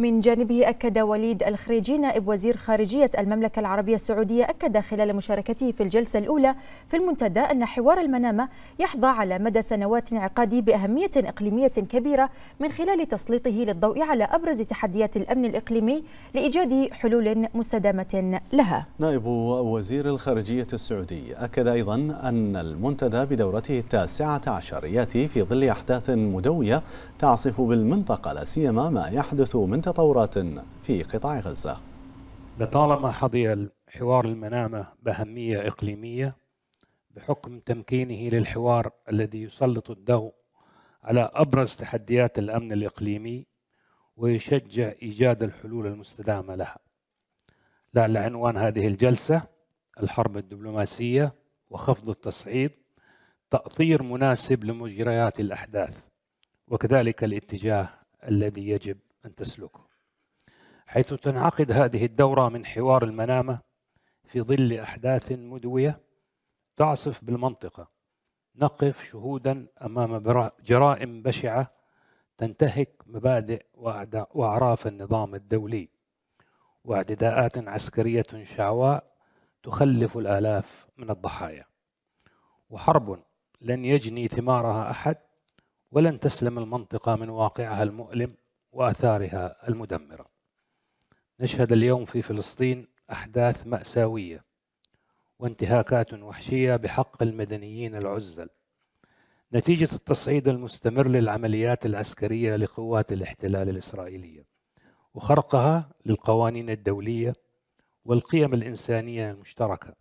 من جانبه أكد وليد الخريجي نائب وزير خارجية المملكة العربية السعودية أكد خلال مشاركته في الجلسة الأولى في المنتدى أن حوار المنامة يحظى على مدى سنوات انعقاده بأهمية إقليمية كبيرة من خلال تسليطه للضوء على أبرز تحديات الأمن الإقليمي لإيجاد حلول مستدامة لها نائب وزير الخارجية السعودي أكد أيضا أن المنتدى بدورته التاسعة عشر يأتي في ظل أحداث مدوية تعصف بالمنطقة لا سيما ما يحدث من تطورات في قطاع غزة لطالما حظي حوار المنامة بأهمية إقليمية بحكم تمكينه للحوار الذي يسلط الضوء على أبرز تحديات الأمن الإقليمي ويشجع إيجاد الحلول المستدامة لها لعل عنوان هذه الجلسة الحرب الدبلوماسية وخفض التصعيد تأطير مناسب لمجريات الأحداث وكذلك الاتجاه الذي يجب أن تسلكه حيث تنعقد هذه الدورة من حوار المنامة في ظل أحداث مدوية تعصف بالمنطقة نقف شهودا أمام جرائم بشعة تنتهك مبادئ وأعراف النظام الدولي واعتداءات عسكرية شعواء تخلف الآلاف من الضحايا وحرب لن يجني ثمارها أحد ولن تسلم المنطقة من واقعها المؤلم وآثارها المدمرة نشهد اليوم في فلسطين أحداث مأساوية وانتهاكات وحشية بحق المدنيين العزل نتيجة التصعيد المستمر للعمليات العسكرية لقوات الاحتلال الإسرائيلية وخرقها للقوانين الدولية والقيم الإنسانية المشتركة